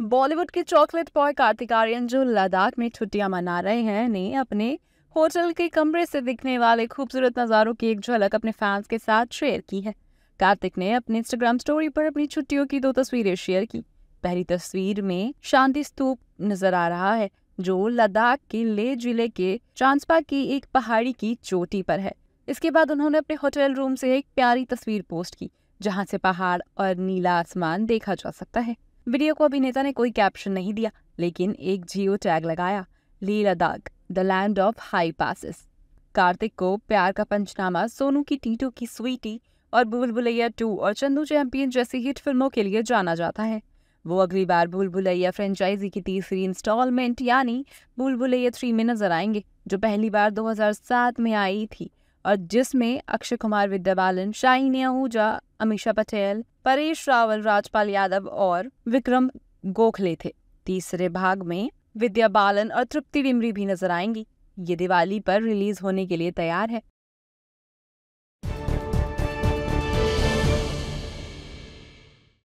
बॉलीवुड के chocolate boy Kartik Aryan जो लद्दाख में छुट्टियां मना रहे हैं ने अपने होटल के कमरे से दिखने वाले खूबसूरत नज़ारों की एक झलक अपने फैंस के साथ शेयर की है कार्तिक ने अपने इंस्टाग्राम स्टोरी पर अपनी छुट्टियों की दो तस्वीरें शेयर की पहली तस्वीर में शांति स्तूप नजर आ रहा है जो लद्दाख के ले जिले के चांसपा की एक पहाड़ी की चोटी पर है इसके बाद उन्होंने अपने होटल रूम से एक प्यारी तस्वीर पोस्ट की जहां से पहाड़ और नीला आसमान देखा जा सकता है वीडियो को अभिनेता ने कोई कैप्शन नहीं दिया लेकिन एक जियो टैग लगाया ली Ladakh the land of high passes Kartik को प्यार का पंचनामा सोनू की टीटू की स्वीटी और भूल भुलैया टू और चंदू चैंपियन जैसी हिट फिल्मों के लिए जाना जाता है वो अगली बार भूल भुलैया फ्रेंचाइजी की तीसरी इंस्टॉलमेंट यानी भूल भुलैया थ्री में नजर आएंगे जो पहली बार 2007 में आई थी और जिसमें अक्षय कुमार विद्या बालन शाइनिया आहूजा अमीशा पटेल परेश रावल राजपाल यादव और विक्रम गोखले थे तीसरे भाग में विद्या बालन और तृप्ति डिमरी भी नजर आएंगी ये दिवाली पर रिलीज होने के लिए तैयार है